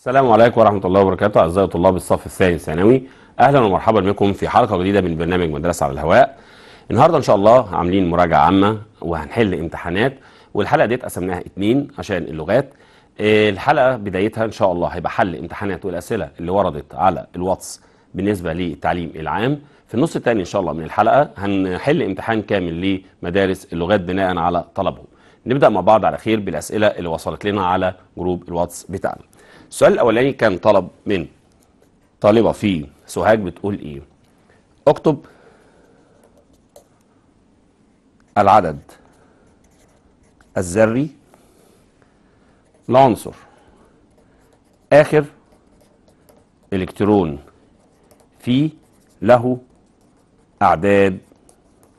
السلام عليكم ورحمة الله وبركاته أعزائي طلاب الصف الثاني ثانوي أهلا ومرحبا بكم في حلقة جديدة من برنامج مدرسة على الهواء النهاردة إن شاء الله عاملين مراجعة عامة وهنحل امتحانات والحلقة ديت قسمناها اتنين عشان اللغات الحلقة بدايتها إن شاء الله هيبقى حل امتحانات والأسئلة اللي وردت على الواتس بالنسبة للتعليم العام في النص الثاني إن شاء الله من الحلقة هنحل امتحان كامل لمدارس اللغات بناء على طلبهم نبدأ مع بعض على خير بالأسئلة اللي وصلت لنا على جروب الواتس بتاعنا السؤال الاولاني كان طلب من طالبه في سوهاج بتقول ايه اكتب العدد الذري لعنصر اخر الكترون فيه له اعداد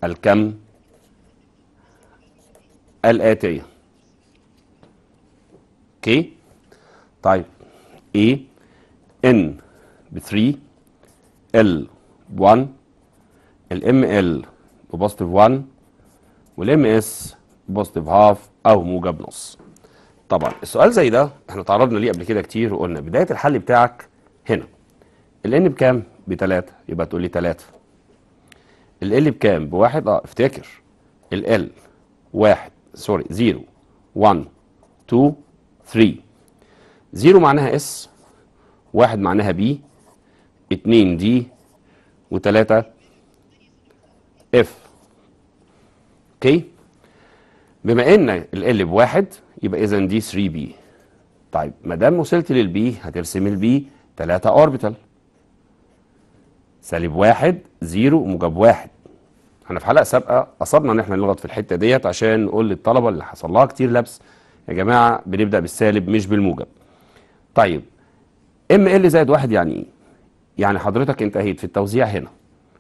الكم الاتيه اوكي طيب A N ب 3 L ب 1 الام ال ببوزيتيف 1 والام اس بوزيتيف هاف او موجب نص طبعا السؤال زي ده احنا تعرضنا ليه قبل كده كتير وقلنا بدايه الحل بتاعك هنا ال ان بكام ب 3 يبقى تقول لي 3 ال بكام بواحد اه افتكر ال 1 واحد سوري 0 1 2 3 0 معناها اس واحد معناها بي اتنين دي وتلاتة اف اوكي بما ان ال بواحد يبقى اذا دي 3 بي طيب ما دام وصلت للبي هترسم البي 3 اوربيتال سالب واحد زيرو موجب واحد احنا في حلقه سابقه اصبنا ان احنا نلغط في الحته ديت عشان نقول للطلبه اللي حصل لها كتير لبس يا جماعه بنبدا بالسالب مش بالموجب طيب ام ال زائد واحد يعني ايه يعني حضرتك انتهيت في التوزيع هنا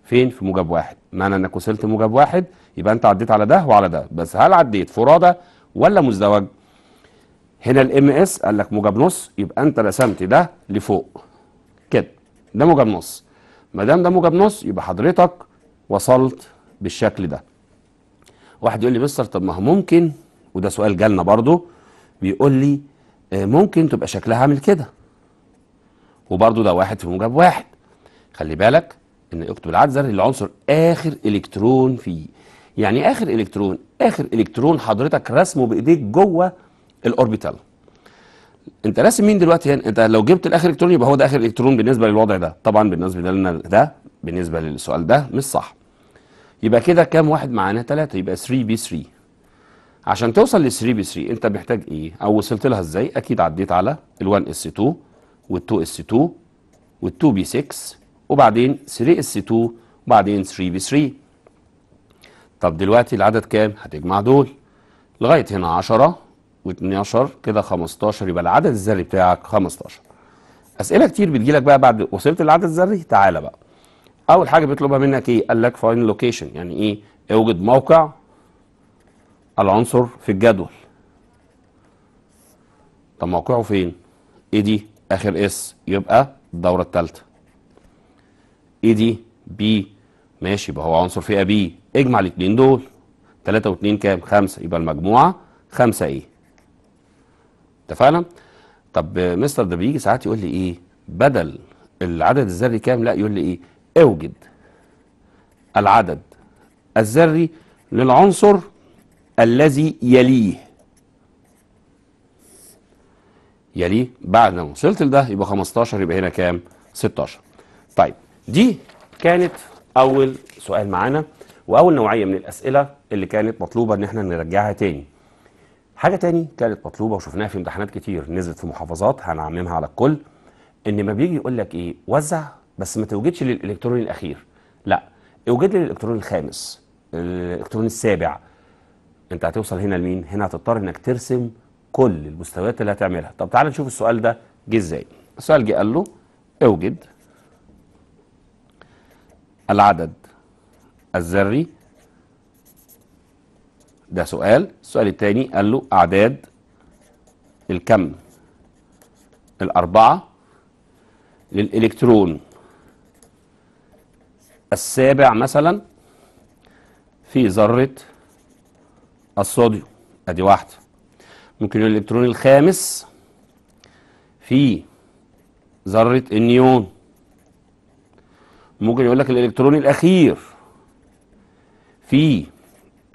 فين في موجب واحد معنى انك وصلت موجب واحد يبقى انت عديت على ده وعلى ده بس هل عديت فرادى ولا مزدوج هنا الام اس قال لك موجب نص يبقى انت رسمت ده لفوق كده ده موجب نص ما دام ده موجب نص يبقى حضرتك وصلت بالشكل ده واحد يقول لي مستر طب ما هو ممكن وده سؤال جالنا برضه بيقول لي آه، ممكن تبقى شكلها عامل كده وبرضه ده واحد في موجب واحد خلي بالك ان اكتب العذر العنصر اخر الكترون فيه يعني اخر الكترون اخر الكترون حضرتك رسمه بايديك جوه الاوربيتال انت راسم مين دلوقتي يعني انت لو جبت الاخر الكترون يبقى هو ده اخر الكترون بالنسبه للوضع ده طبعا بالنسبه لنا ده بالنسبه للسؤال ده مش صح يبقى كده كام واحد معانا 3 يبقى 3 بي 3 عشان توصل ل 3 بي 3 انت محتاج ايه او وصلت لها ازاي اكيد عديت على ال1 اس 2 وال2 اس 2 وال2 بي 6 وبعدين 3 اس 2 وبعدين 3 بي 3 طب دلوقتي العدد كام هتجمع دول لغايه هنا 10 و12 كده 15 يبقى العدد الذري بتاعك 15 اسئله كتير بتجي لك بقى بعد وصلت للعدد الذري تعالى بقى اول حاجه بيطلبها منك ايه قال لك فاين لوكيشن يعني ايه اوجد موقع العنصر في الجدول طب موقعه فين اي دي اخر اس يبقى الدوره الثالثه اي دي بي ماشي يبقى هو عنصر فئه بي اجمع الاثنين دول 3 و2 كام 5 يبقى المجموعه 5 اي اتفقنا طب مستر ده بيجي ساعات يقول لي ايه بدل العدد الذري كام لا يقول لي ايه اوجد العدد الذري للعنصر الذي يليه يليه بعد ما وصلت لده يبقى 15 يبقى هنا كام 16 طيب دي كانت اول سؤال معانا واول نوعيه من الاسئله اللي كانت مطلوبه ان احنا نرجعها تاني حاجه تاني كانت مطلوبه وشفناها في امتحانات كتير نزلت في محافظات هنعممها على الكل ان ما بيجي يقول لك ايه وزع بس ما توجدش للالكترون الاخير لا اوجد لي الالكترون الخامس الالكترون السابع انت هتوصل هنا لمين هنا هتضطر انك ترسم كل المستويات اللي هتعملها طب تعال نشوف السؤال ده جه ازاي السؤال جه قال له اوجد العدد الذري ده سؤال السؤال الثاني قال له اعداد الكم الاربعه للالكترون السابع مثلا في ذره الصوديوم ادي واحده ممكن الالكترون الخامس في ذره النيون ممكن يقول لك الالكترون الاخير في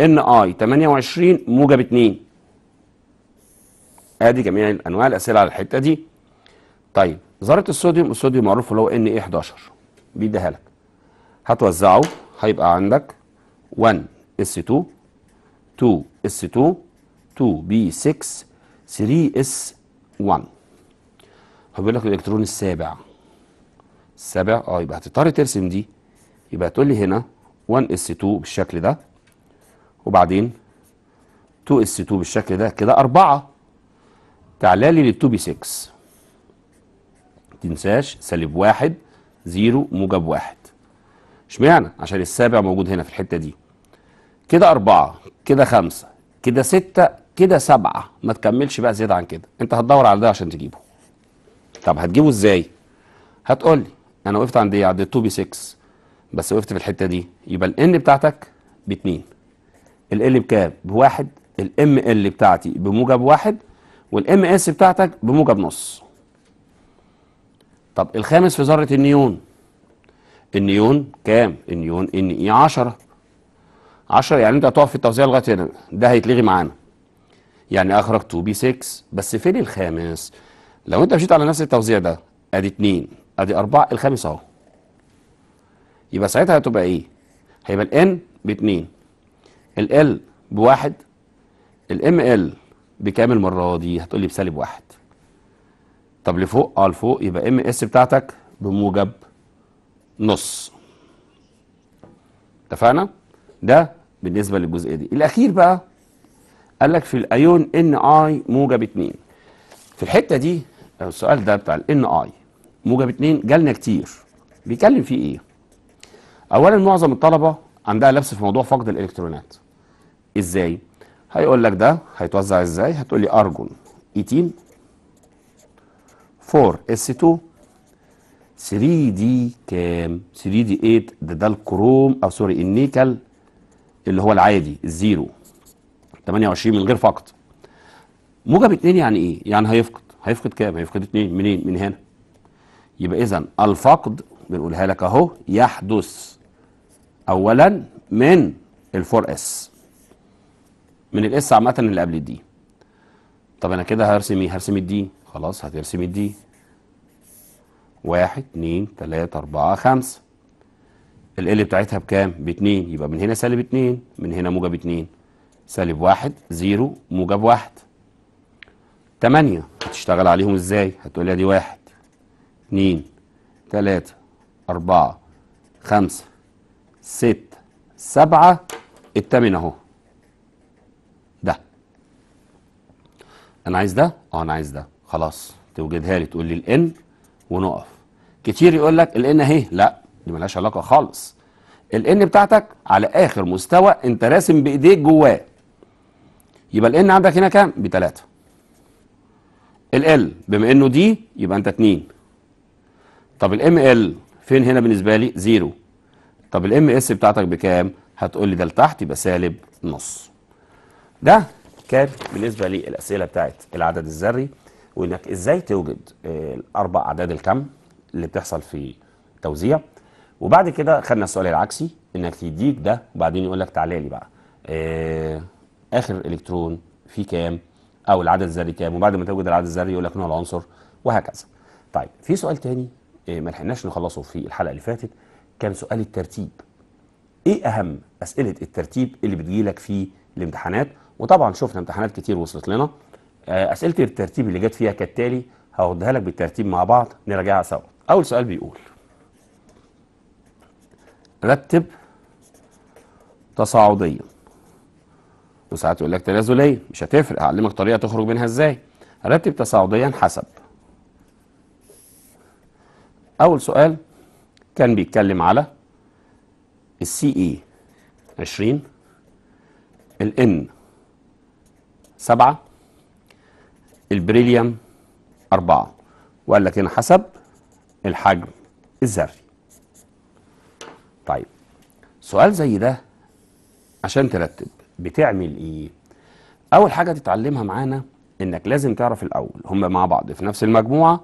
ان اي 28 موجب 2 ادي جميع انواع الاسئله على الحته دي طيب ذره الصوديوم الصوديوم معروف اللي هو ان اي 11 بيديها لك هتوزعه هيبقى عندك 1 اس 2 2S2 2B6 3S1 هو بيقول لك الالكترون السابع السابع اه يبقى هتضطر ترسم دي يبقى تقول لي هنا 1S2 بالشكل ده وبعدين 2S2 بالشكل ده كده أربعة تعالى لي لل 2B6 تنساش سالب واحد زيرو موجب واحد اشمعنى عشان السابع موجود هنا في الحتة دي كده أربعة كده خمسة كده ستة كده سبعة ما تكملش بقى زيادة عن كده أنت هتدور على ده عشان تجيبه طب هتجيبه إزاي هتقول لي أنا وقفت عند إيه عند 2 بي 6 بس وقفت في الحتة دي يبقى الإن بتاعتك باتنين L بكام بواحد الام ال بتاعتي بموجب واحد والام اس بتاعتك بموجب نص طب الخامس في ذرة النيون النيون كام النيون ان اي 10 10 يعني انت هتقف في التوزيع لغايه هنا ده هيتلغي معانا يعني اخرج 2 بي 6 بس فين الخامس لو انت مشيت على نفس التوزيع ده ادي 2 ادي 4 الخامس اهو يبقى ساعتها هتبقى ايه هيبقى الان ب 2 ال ب الام ال بكام المره دي هتقول لي بسالب 1 طب لفوق اه لفوق يبقى ام اس بتاعتك بموجب نص اتفقنا ده بالنسبة للجزئية دي الأخير بقى قال لك في الأيون إن آي موجب 2 في الحتة دي السؤال ده بتاع الإن آي موجب 2 جالنا كتير بيتكلم فيه إيه؟ أولا معظم الطلبة عندها لبس في موضوع فقد الإلكترونات إزاي؟ هيقول لك ده هيتوزع إزاي؟ هتقول لي أرجون إيتين 4 اس 2 3 دي كام 3 دي 8 ده ده الكروم او سوري النيكل اللي هو العادي الزيرو 28 من غير فقد موجب 2 يعني ايه؟ يعني هيفقد هيفقد كام؟ هيفقد 2 منين؟ من هنا يبقى اذا الفقد بنقولها لك اهو يحدث اولا من الفور اس من الاس عامه اللي قبل الدي طب انا كده هرسم ايه؟ هرسم الدي خلاص هترسم الدي واحد اتنين تلاته اربعه خمسه ال بتاعتها بكام باتنين يبقى من هنا سالب اتنين من هنا موجب اتنين سالب واحد زيرو موجب واحد تمانية هتشتغل عليهم ازاي هتقولها ادي واحد اتنين تلاتة أربعة خمسة ستة سبعة التامن اهو ده أنا عايز ده أه أنا عايز ده خلاص توجدها لي تقول لي الإن ونقف كتير يقول لك ان أهي لا دي ملهاش علاقه خالص الان بتاعتك على اخر مستوى انت راسم بايديك جواه يبقى الان عندك هنا كام بتلاتة ال بما انه دي يبقى انت اتنين طب الام ال فين هنا بالنسبه لي زيرو طب الام اس بتاعتك بكام هتقول لي ده لتحت يبقى سالب نص ده كان بالنسبه للاسئله بتاعت العدد الذري وانك ازاي توجد آه، الاربع اعداد الكم اللي بتحصل في توزيع وبعد كده خدنا السؤال العكسي انك تديك ده وبعدين يقول لك تعالى لي بقى آه اخر الكترون فيه كام او العدد الذري كام وبعد ما توجد العدد الذري يقول لك نوع العنصر وهكذا طيب في سؤال تاني آه ما لحقناش نخلصه في الحلقه اللي فاتت كان سؤال الترتيب ايه اهم اسئله الترتيب اللي بتجيلك في الامتحانات وطبعا شفنا امتحانات كتير وصلت لنا آه اسئله الترتيب اللي جت فيها كالتالي هاخدها لك بالترتيب مع بعض نراجعها سوا اول سؤال بيقول رتب تصاعديا وساعات يقول لك تنازليا مش هتفرق هعلمك طريقه تخرج منها ازاي رتب تصاعديا حسب اول سؤال كان بيتكلم على السي اي 20 الان 7 البريليوم 4 وقال لك هنا حسب الحجم الذري سؤال زي ده عشان ترتب بتعمل ايه اول حاجه تتعلمها معانا انك لازم تعرف الاول هم مع بعض في نفس المجموعه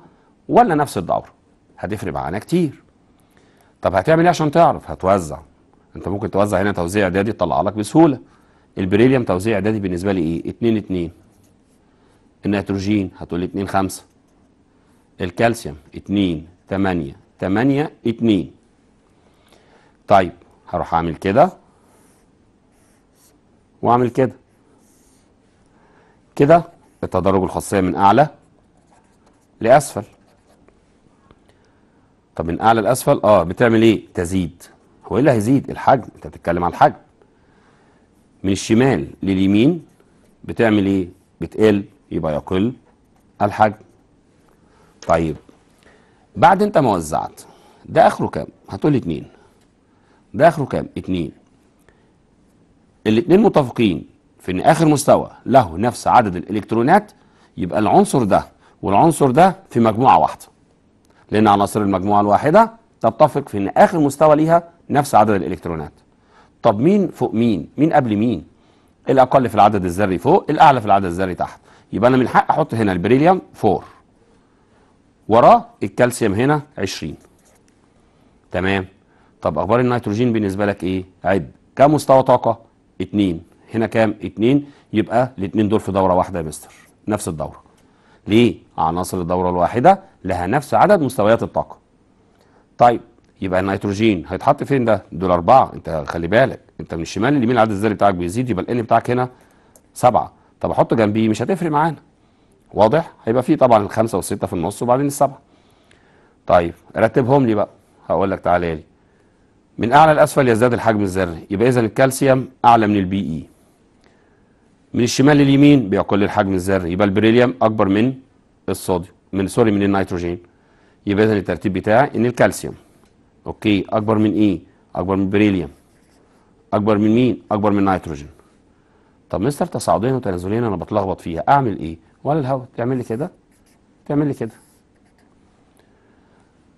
ولا نفس الدوره هتفرق معانا كتير طب هتعمل ايه عشان تعرف هتوزع انت ممكن توزع هنا توزيع اعدادي تطلع لك بسهوله البريليوم توزيع اعدادي بالنسبه لي ايه 2 2 النيتروجين هتقول لي 2 5 الكالسيوم 2 8 8 2 طيب هروح اعمل كده واعمل كده كده التدرج الخاصية من اعلى لاسفل طب من اعلى لاسفل اه بتعمل ايه تزيد هو ايه اللي هيزيد الحجم انت بتتكلم على الحجم من الشمال لليمين بتعمل ايه بتقل يبقى يقل الحجم طيب بعد انت ما وزعت ده اخره كام هتقول اتنين ده اخره كام اتنين الاتنين متفقين في ان اخر مستوى له نفس عدد الالكترونات يبقى العنصر ده والعنصر ده في مجموعه واحده لان عناصر المجموعه الواحده تتفق في ان اخر مستوى ليها نفس عدد الالكترونات طب مين فوق مين مين قبل مين الاقل في العدد الذري فوق الاعلى في العدد الذري تحت يبقى انا من حق احط هنا البريليوم 4 وراه الكالسيوم هنا 20 تمام طب اخبار النيتروجين بالنسبه لك ايه عب كم مستوى طاقه 2 هنا كام 2 يبقى الاثنين دول في دوره واحده يا مستر نفس الدوره ليه عناصر الدوره الواحده لها نفس عدد مستويات الطاقه طيب يبقى النيتروجين هيتحط فين ده دول أربعة انت خلي بالك انت من الشمال اليمين العدد الذري بتاعك بيزيد يبقى الان بتاعك هنا سبعة طب احط جنبيه مش هتفرق معانا واضح هيبقى فيه طبعا الخمسة والستة في النص وبعدين السبعة طيب رتبهم لي بقى هقول لك تعالى لي من أعلى لأسفل يزداد الحجم الذري يبقى إذا الكالسيوم أعلى من البي إي من الشمال لليمين بيقل الحجم الذري يبقى البريليوم أكبر من الصوديوم من سوري من النيتروجين يبقى إذا الترتيب بتاعي إن الكالسيوم أوكي أكبر من إيه؟ أكبر من البريليوم أكبر من مين؟ أكبر من النيتروجين طب مستر تصاعديا وتنازليا أنا بتلخبط فيها أعمل إيه؟ ولا الهواء تعمل لي كده تعمل لي كده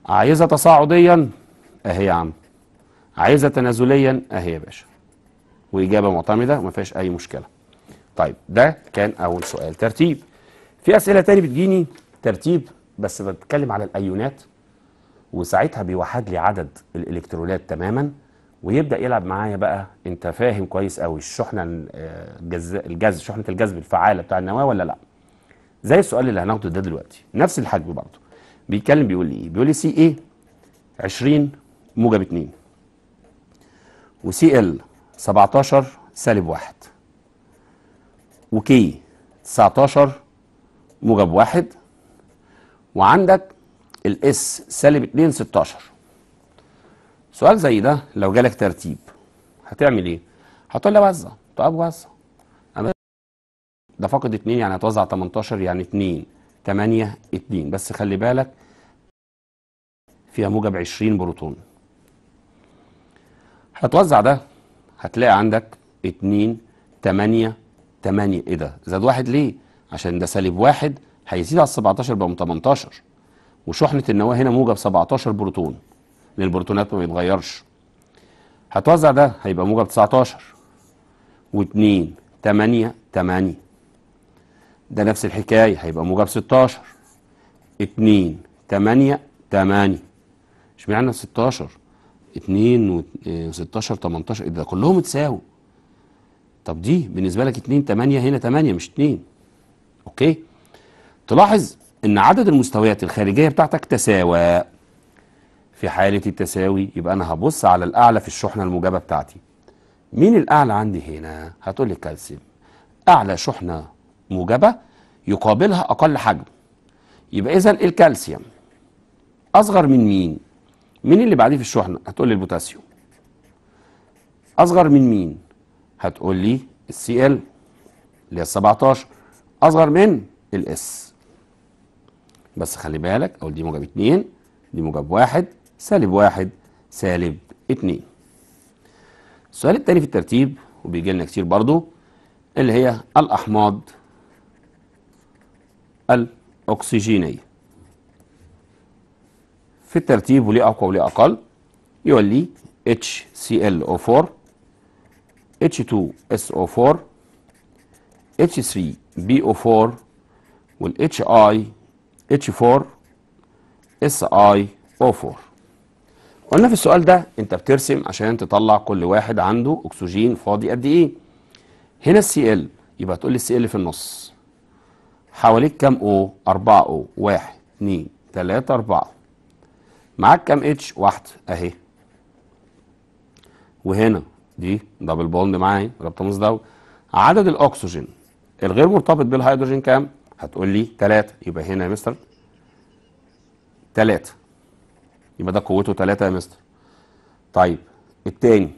عايزة تصاعديا أهي يا عم عايزها تنازليا اهي يا باشا واجابه معتمده وما فيهاش اي مشكله طيب ده كان اول سؤال ترتيب في اسئله تاني بتجيني ترتيب بس بتكلم على الايونات وساعتها بيوحد لي عدد الالكترونات تماما ويبدا يلعب معايا بقى انت فاهم كويس قوي الشحنه آه، الجز... الجذب شحنه الجذب الفعاله بتاع النواه ولا لا زي السؤال اللي هناخده ده دلوقتي نفس الحجم برضه بيتكلم بيقول لي ايه بيقول لي سي ايه 20 موجب 2 وسي ال 17 سالب 1 وكي 19 موجب 1 وعندك الاس سالب 2 16 سؤال زي ده لو جالك ترتيب هتعمل ايه؟ هتقول لي وزع طب وزع ده فاقد 2 يعني هتوزع 18 يعني 2 8 2 بس خلي بالك فيها موجب 20 بروتون هتوزع ده هتلاقي عندك 2 8 8 ايه ده زاد واحد ليه عشان ده سالب واحد هيزيد على 17 بقى 18 وشحنه النواه هنا موجب 17 بروتون لان البروتونات ما بيتغيرش هتوزع ده هيبقى موجب 19 و2 8 8 ده نفس الحكايه هيبقى موجب 16 2 8 8 اشمعنى 16 2 و16 18 ده كلهم اتساووا طب دي بالنسبة لك 2 8 هنا 8 مش 2 اوكي تلاحظ ان عدد المستويات الخارجية بتاعتك تساوى في حالة التساوي يبقى انا هبص على الاعلى في الشحنة الموجبة بتاعتي مين الاعلى عندي هنا هتقول لي كالسيوم اعلى شحنة موجبة يقابلها اقل حجم يبقى اذا الكالسيوم اصغر من مين مين اللي بعديه في الشحنه هتقول لي البوتاسيوم اصغر من مين هتقول لي السي ال اللي هي 17 اصغر من الاس بس خلي بالك اقول دي موجب 2 دي موجب 1 سالب 1 سالب 2 السؤال التاني في الترتيب وبيجي لنا كتير برضو اللي هي الاحماض الاكسجينيه في الترتيب وليه أقوى وليه أقل يقول لي HClO4 H2SO4 H3BO4 والHI H4 SiO4 قلنا في السؤال ده انت بترسم عشان تطلع كل واحد عنده اكسجين فاضي قد ايه هنا السي ال يبقى تقول لي السي ال في النص حواليك كام او 4 او 1 2 3 4 معاك كام اتش واحده اهي وهنا دي دبل بوند معايا رابطه مزدوجه عدد الاكسجين الغير مرتبط بالهيدروجين كام هتقول لي 3 يبقى هنا يا مستر 3 يبقى ده قوته 3 يا مستر طيب التاني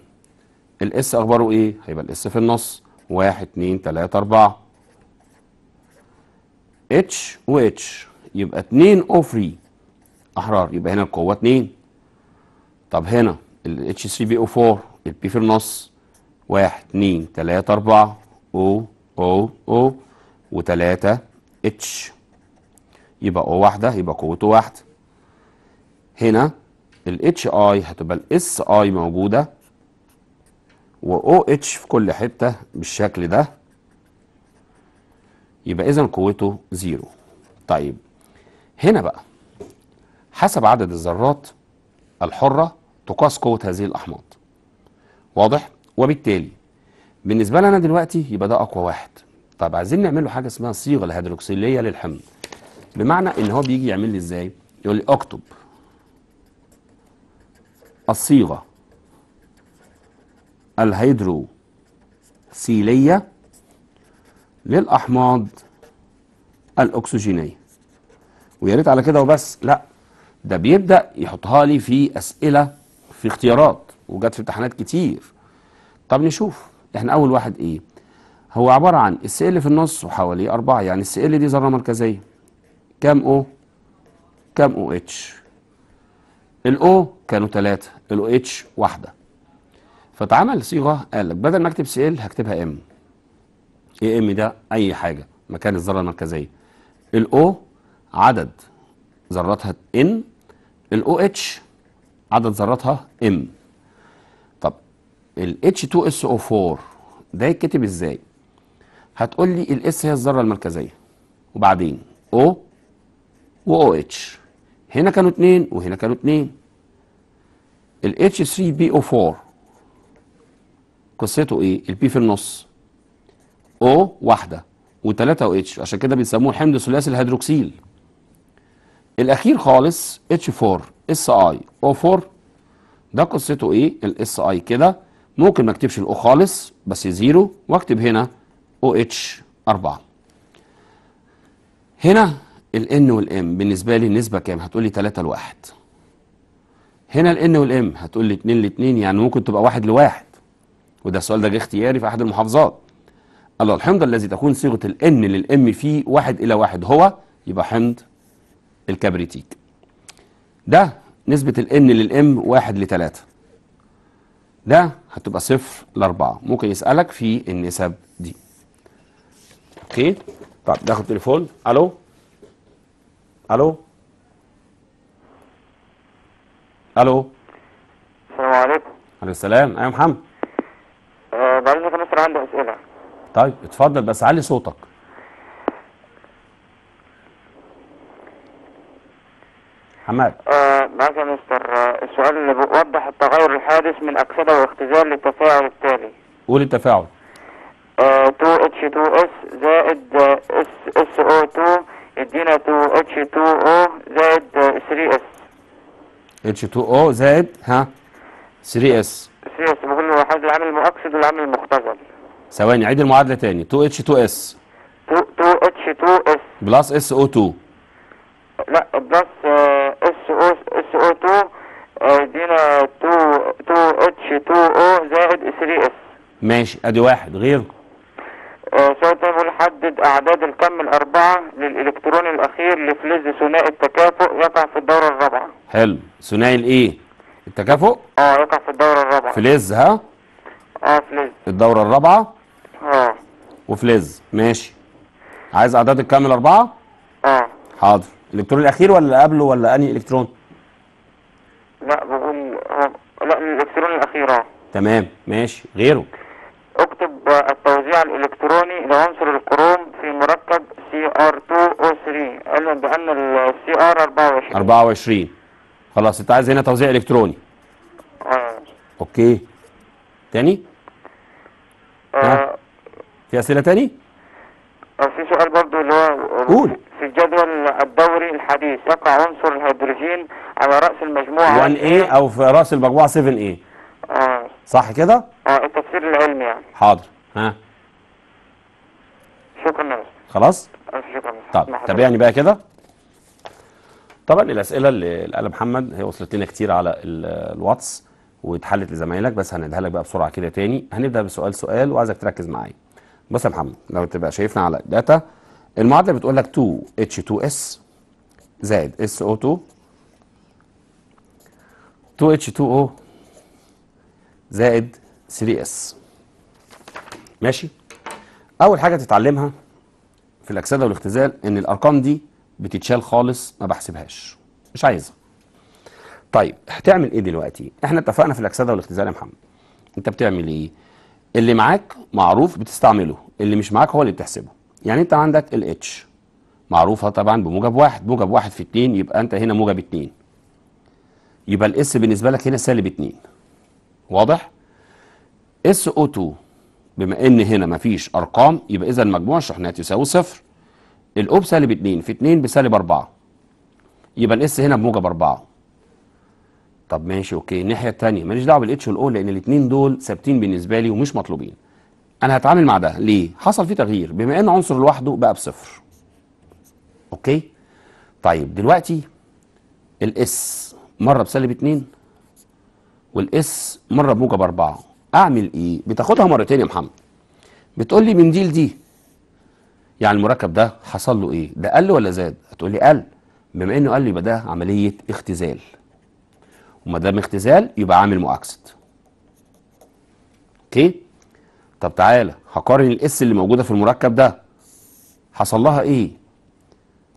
الاس اخباره ايه هيبقى الاس في النص 1 2 3 4 اتش و اتش يبقى 2 او 3 احرار يبقى هنا القوه 2 طب هنا ال h 3 او 4 البي في النص 1 2 3 4 O O O و3 H يبقى O واحده يبقى قوته واحده هنا ال HI هتبقى ال SI موجوده و OH في كل حته بالشكل ده يبقى اذا قوته زيرو طيب هنا بقى حسب عدد الذرات الحرة تقاس قوة هذه الأحماض واضح؟ وبالتالي بالنسبة لنا دلوقتي يبقى ده أقوى واحد طب عايزين نعمل له حاجة اسمها صيغة الهيدروكسيلية للحمض بمعنى إن هو بيجي يعمل لي إزاي؟ يقول لي أكتب الصيغة الهيدروكسيلية للأحماض الأكسجينية ويا ريت على كده وبس لا ده بيبدأ يحطها لي في أسئلة في اختيارات وجت في امتحانات كتير طب نشوف احنا أول واحد إيه هو عبارة عن الس ال في النص وحواليه أربعة يعني الس ال دي ذرة مركزية كام أو كام أو اتش الأو كانوا ثلاثة الأو اتش واحدة فتعمل صيغة قال لك بدل ما أكتب سي ال هكتبها ام ايه ام ده أي حاجة مكان الذرة المركزية الأو عدد ذراتها ان الاو اتش عدد ذراتها ام طب ال 2 2 او 4 ده يتكتب ازاي هتقول لي الاس هي الذره المركزيه وبعدين او و او اتش هنا كانوا اتنين وهنا كانوا اتنين ال 3 3 او 4 قصته ايه البي في النص او واحده و3 او اتش عشان كده بيسموه حمض ثلاثي الهيدروكسيل الاخير خالص اتش 4 اس اي او 4 ده قصته ايه الاس اي كده ممكن ما اكتبش الاو خالص بس زيرو واكتب هنا او اتش 4 هنا الان والام بالنسبه لي النسبه كام هتقول لي 3 ل 1 هنا الان والام لي 2 ل 2 يعني ممكن تبقى 1 ل 1 وده السؤال ده جه اختياري في احد المحافظات الله الحمض الذي تكون صيغه الان للام فيه 1 الى 1 هو يبقى حمض الكبريتيك ده نسبة الان للام واحد لتلاتة ده هتبقى صفر لأربعة ممكن يسألك في النسب دي اوكي طب ناخد تليفون الو الو الو السلام عليكم عليكم السلام ايوه محمد أه بقالي خمس عندي اسئله طيب اتفضل بس علي صوتك حماد آه يا مستر آه، السؤال اللي بيوضح التغير الحادث من أكسدة واختزال للتفاعل التالي قول التفاعل آه 2H2S زائد SO2 يدينا 2H2O زائد 3S H2O زائد ها 3S 3S بقول له العامل المؤكسد والعامل المختزل ثواني عيد المعادلة تاني 2H2S 2H2S بلس SO2 لا بلس آه، اس او اس او 2 ادينا آه، 2 2 اتش 2 او زائد 3 اس ماشي ادي واحد غير آه، سوف نحدد اعداد الكم الاربعه للالكترون الاخير لفلز ثنائي التكافؤ يقع في الدوره الرابعه حلو ثنائي الايه التكافؤ اه يقع في الدوره الرابعه فلز ها اه فلز الدوره الرابعه اه وفلز ماشي عايز اعداد الكم الاربعه اه حاضر الالكترون الاخير ولا قبله ولا انهي الكترون لا بقول لا الالكترون الاخير اه تمام ماشي غيره اكتب التوزيع الالكتروني لعنصر الكروم في مركب سي ار 2 او 3 علما بان السي ار 24 24 خلاص انت عايز هنا توزيع الكتروني اه اوكي تاني آه. في اسئله تاني آه في سؤال برضه اللي هو قول في الجدول الدوري الحديث يقع عنصر الهيدروجين على رأس المجموعة 1A إيه أو في رأس المجموعة 7A إيه؟ آه. صح كده؟ آه التفسير العلمي يعني حاضر ها شكرا خلاص؟ آه، شكرا طب تابعني بقى كده طبعا الأسئلة اللي قالها محمد هي وصلت لنا كتير على الواتس واتحلت لزمايلك بس هنديها لك بقى بسرعة كده تاني هنبدأ بسؤال سؤال وعايزك تركز معايا بص يا محمد لو تبقى شايفنا على الداتا المعادله بتقول لك 2 H2S زائد SO2 2 H2O زائد 3S ماشي اول حاجه تتعلمها في الاكسده والاختزال ان الارقام دي بتتشال خالص ما بحسبهاش مش عايزها طيب هتعمل ايه دلوقتي احنا اتفقنا في الاكسده والاختزال يا محمد انت بتعمل ايه اللي معاك معروف بتستعمله اللي مش معاك هو اللي بتحسبه يعني انت عندك الاتش معروفة طبعا بموجب واحد موجب واحد في اتنين يبقى انت هنا موجب اتنين يبقى الاس بالنسبة لك هنا سالب اتنين واضح؟ اس او 2 بما ان هنا مفيش ارقام يبقى اذا مجموع الشحنات يساوي صفر الاو بسالب 2 في 2 بسالب 4 يبقى الاس هنا بموجب 4 طب ماشي اوكي الناحيه الثانيه ماليش دعوه بالاتش والاو لان الاثنين دول ثابتين بالنسبه لي ومش مطلوبين انا هتعامل مع ده ليه حصل فيه تغيير بما ان عنصر لوحده بقى بصفر اوكي طيب دلوقتي الاس مره بسالب 2 والاس مره بموجب 4 اعمل ايه بتاخدها مرتين يا محمد بتقول لي من دي لدي يعني المركب ده حصل له ايه ده قل ولا زاد هتقول لي قل بما انه قل يبقى ده عمليه اختزال وما دام اختزال يبقى عامل مؤكسد اوكي طب تعالى هقارن الاس اللي موجوده في المركب ده حصل لها ايه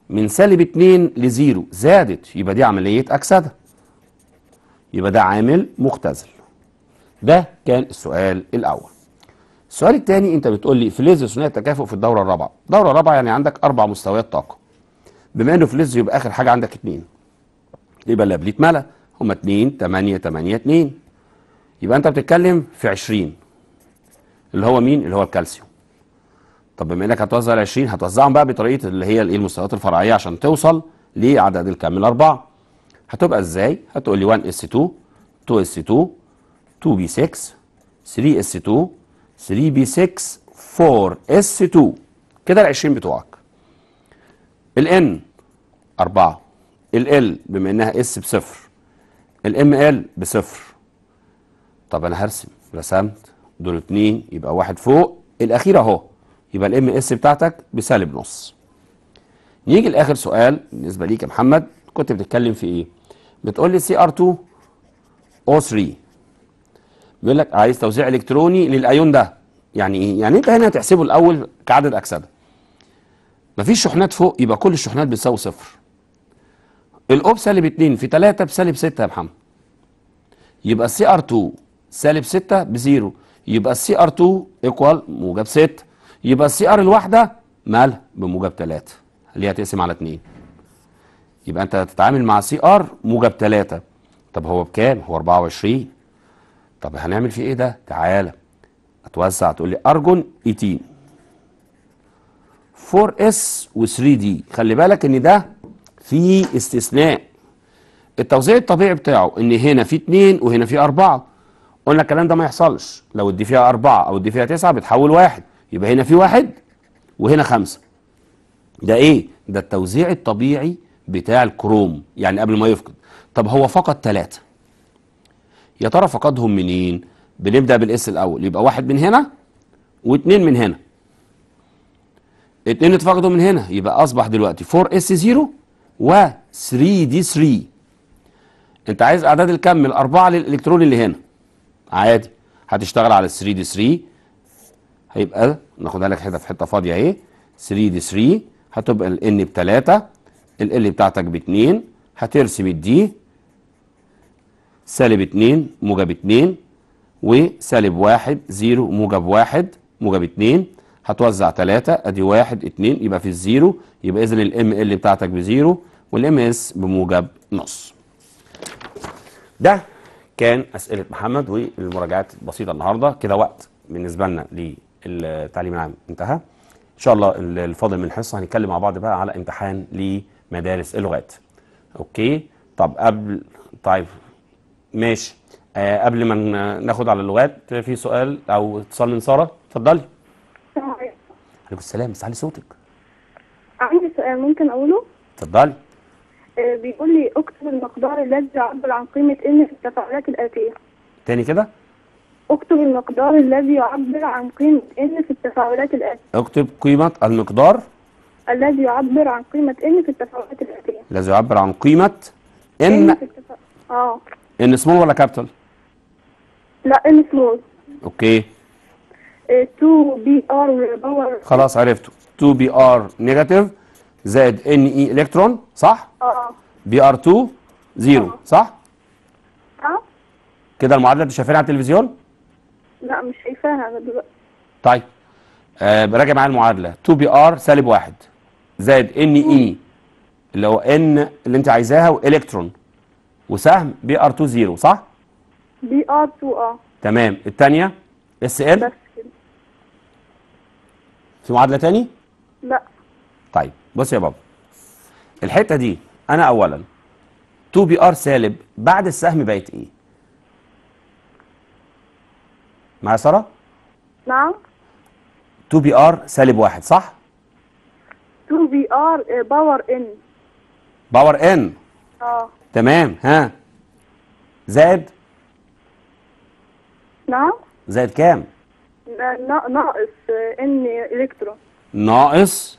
من سالب 2 لزيرو زادت يبقى دي عمليه اكسده يبقى ده عامل مختزل ده كان السؤال الاول السؤال الثاني انت بتقول لي فليز ثنائي التكافؤ في الدوره الرابعه الدوره الرابعه يعني عندك اربع مستويات طاقه بما انه فليز يبقى اخر حاجه عندك اثنين يبقى لابليت ملا هما 2 8 8 2 يبقى انت بتتكلم في 20 اللي هو مين اللي هو الكالسيوم طب بما انك هتوزع ال 20 هتوزعهم بقى بطريقه اللي هي الايه المستويات الفرعيه عشان توصل لعدد الكامل اربعه هتبقى ازاي هتقول لي 1 اس 2 2 اس 2 2 بي 6 3 اس 2 3 بي 6 4 اس 2 كده ال 20 بتوعك الان 4 ال بما انها اس بصفر الام ال بصفر طب انا هرسم رسمت دول اتنين يبقى واحد فوق الأخير أهو يبقى الام اس بتاعتك بسالب نص نيجي لآخر سؤال بالنسبة ليك يا محمد كنت بتتكلم في إيه بتقول لي سي ار 2 او 3 بيقول لك عايز توزيع الكتروني للايون ده يعني ايه يعني انت هنا هتحسبه الاول كعدد اكسده مفيش شحنات فوق يبقى كل الشحنات بتساوي صفر الاوب سالب 2 في 3 بسالب 6 يا محمد يبقى السي ار 2 سالب 6 بزيرو يبقى السي ار 2 ايكوال موجب 6 يبقى السي ار الواحده مالها بموجب 3 اللي هي هتقسم على 2 يبقى انت هتتعامل مع سي ار موجب 3 طب هو بكام هو 24 طب هنعمل فيه ايه ده تعالى اتوسع تقول لي ارجون 18 4 اس و3 دي خلي بالك ان ده في استثناء التوزيع الطبيعي بتاعه ان هنا في 2 وهنا في 4 قلنا الكلام ده ما يحصلش لو ادي فيها أربعة أو ادي فيها تسعة بتحول واحد يبقى هنا في واحد وهنا خمسة ده إيه؟ ده التوزيع الطبيعي بتاع الكروم يعني قبل ما يفقد طب هو فقد ثلاثة يا ترى فقدهم منين؟ بنبدأ بالإس الأول يبقى واحد من هنا واتنين من هنا اتنين اتفقدوا من هنا يبقى أصبح دلوقتي 4 اس 0 و 3 دي 3 انت عايز اعداد الكم الاربعه للالكترون اللي هنا عادي هتشتغل على 3 دي 3 هيبقى ناخدها لك حته في حته فاضيه اهي 3 دي 3 هتبقى ال ان ب 3 ال ال بتاعتك ب 2 هترسم الدي سالب 2 موجب 2 وسالب 1 0 موجب 1 موجب 2 هتوزع 3 ادي 1 2 يبقى في الزيرو يبقى اذا الام ال بتاعتك بزيرو والام اس بموجب نص ده كان اسئله محمد والمراجعات البسيطه النهارده كده وقت بالنسبه لنا للتعليم العام انتهى ان شاء الله الفاضل من الحصه هنتكلم مع بعض بقى على امتحان لمدارس اللغات اوكي طب قبل طيب ماشي آه قبل ما ناخد على اللغات في سؤال او اتصال من ساره اتفضلي السلام عليكم السلام بس علي صوتك عندي سؤال ممكن اقوله اتفضلي بيقول لي اكتب المقدار الذي يعبر عن قيمة ان في التفاعلات الآتية تاني كده اكتب المقدار الذي يعبر عن قيمة ان في التفاعلات الآتية اكتب قيمة المقدار الذي يعبر عن قيمة ان في التفاعلات الآتية الذي يعبر عن قيمة ان, التفا... اه ان سمول ولا كابيتال؟ لا ان سمول اوكي 2 إيه، بي ار باور خلاص عرفته 2 بي ار نيجاتيف زائد ان اي الكترون صح؟ اه بي ار 2 0 صح؟ اه كده المعادله انت شايفينها على التلفزيون؟ لا مش شايفاها انا دلوقتي طيب آه راجع معايا المعادله 2 بي ار سالب 1 زائد ان اي e، اللي هو ان اللي انت عايزاها والكترون وسهم بي ار 2 0 صح؟ بي ار 2 اه تمام الثانيه اس ان بس كده في معادله ثاني؟ لا طيب بص يا بابا الحته دي انا اولا 2 بي ار سالب بعد السهم بقت ايه مع ساره نعم 2 بي ار سالب واحد صح 2 بي ار آه، باور ان باور ان اه تمام ها زائد نعم زائد كام ناقص آه، ان الكترون ناقص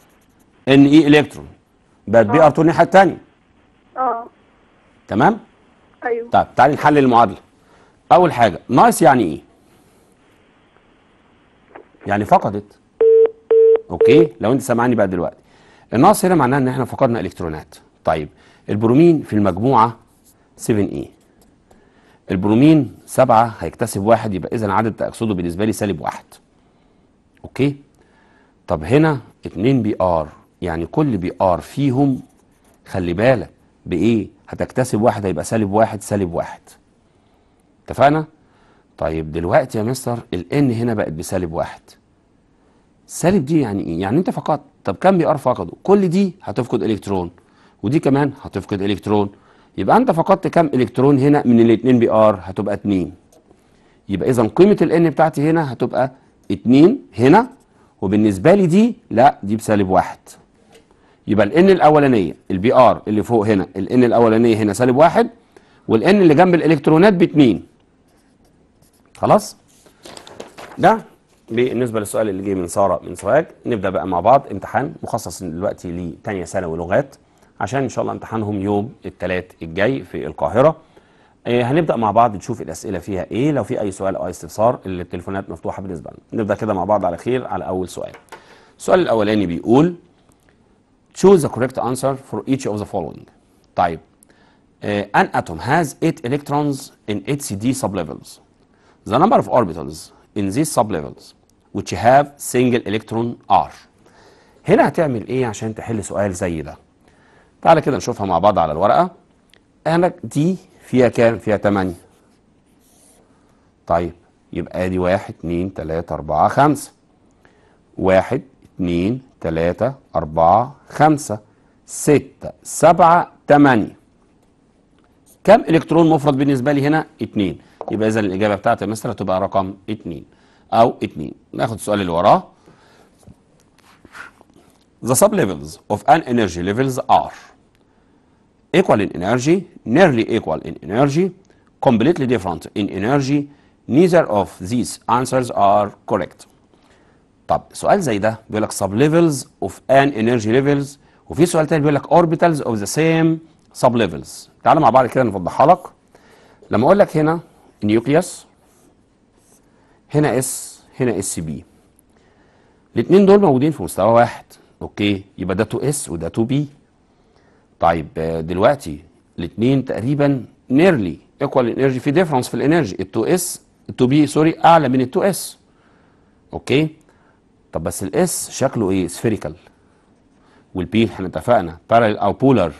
ان اي الكترون بقت بي ار 2 الناحيه الثانيه اه تمام ايوه طب تعالي نحلل المعادله اول حاجه ناقص يعني ايه يعني فقدت اوكي لو انت سامعني بقى دلوقتي الناقص هنا معناه ان احنا فقدنا الكترونات طيب البرومين في المجموعه 7 اي البرومين 7 هيكتسب واحد يبقى اذا عدد تاكسده بالنسبه لي سالب واحد اوكي طب هنا 2 بي ار يعني كل بي ار فيهم خلي بالك بايه هتكتسب واحد هيبقى سالب واحد سالب واحد اتفقنا طيب دلوقتي يا مستر الان هنا بقت بسالب واحد سالب دي يعني ايه يعني انت فقدت طب كم بي ار فقدوا كل دي هتفقد الكترون ودي كمان هتفقد الكترون يبقى انت فقدت كم الكترون هنا من الاتنين بي ار هتبقى اتنين يبقى اذا قيمه الان بتاعتي هنا هتبقى اتنين هنا وبالنسبه لي دي لا دي بسالب واحد يبقى الان الاولانيه البي ار اللي فوق هنا الان الاولانيه هنا سالب واحد والان اللي جنب الالكترونات باتنين خلاص ده بالنسبه للسؤال اللي جه من ساره من سواج نبدا بقى مع بعض امتحان مخصص دلوقتي لثانيه ثانوي لغات عشان ان شاء الله امتحانهم يوم الثلاث الجاي في القاهره إيه هنبدا مع بعض نشوف الاسئله فيها ايه لو في اي سؤال او اي استفسار التليفونات مفتوحه بالنسبه لنا نبدا كده مع بعض على خير على اول سؤال السؤال الاولاني بيقول Choose the correct answer for each of the following. طيب uh, an atom has 8 electrons in its d sublevels. The number of orbitals in these sublevels which have single electron r. هنا هتعمل ايه عشان تحل سؤال زي ده؟ تعالى كده نشوفها مع بعض على الورقة. انا دي فيها كام؟ فيها 8. طيب يبقى ادي 1 2 3 4 5. 1 2 تلاتة أربعة خمسة ستة سبعة تمانية كم إلكترون مفرد بالنسبة لي هنا اتنين يبقى إذا الإجابة بتاعتي مستر هتبقى رقم اتنين أو اتنين ناخد السؤال اللي وراه The sub levels of an energy levels are equal in energy, nearly equal in energy, completely different in energy, neither of these answers are correct. طب سؤال زي ده بيقول لك سب ليفلز اوف ان انرجي ليفلز وفي سؤال تاني بيقول لك اوربيتالز اوف ذا سيم سب ليفلز تعالى مع بعض كده نوضحها لك لما اقول لك هنا نيوكليوس هنا اس هنا اس بي الاثنين دول موجودين في مستوى واحد اوكي يبقى ده 2 اس وده 2 بي طيب آه، دلوقتي الاثنين تقريبا نيرلي ايكوال انرجي في ديفرنس في الانرجي ال 2 اس 2 بي سوري اعلى من ال 2 اس اوكي طب بس الاس شكله ايه سفيريكال والبي احنا اتفقنا بارل او بولر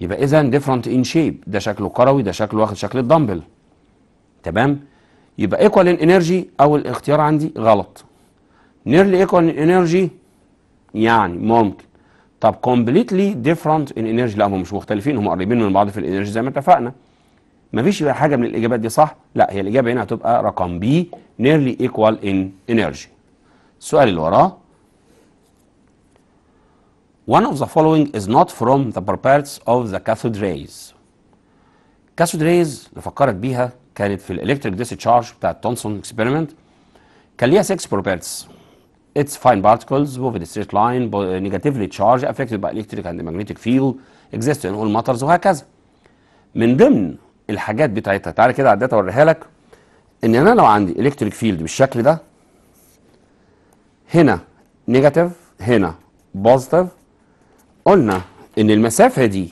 يبقى اذا ديفرنت ان شيب ده شكله كروي ده شكله واخد شكل الدمبل تمام يبقى ايكوال ان انرجي اول اختيار عندي غلط نيرلي ايكوال ان انرجي يعني ممكن طب كومبليتلي ديفرنت ان انرجي لا هم مش مختلفين هم قريبين من بعض في الانرجي زي ما اتفقنا مفيش حاجه من الاجابات دي صح لا هي الاجابه هنا هتبقى رقم بي نيرلي ايكوال ان انرجي السؤال اللي وراه One of the following is not from the purports of the cathode rays. cathode rays اللي فكرت بيها كانت في الالكتريك ديسشارج بتاع التونسون اكسبيرمنت كان ليها 6 بروبرتس its fine particles move in a straight line negatively charged affected by electric and magnetic field exist in all matters وهكذا من ضمن الحاجات بتاعتها تعالى كده عديت اوريها لك ان انا لو عندي electric field بالشكل ده هنا نيجاتيف هنا بوزيتيف قلنا ان المسافه دي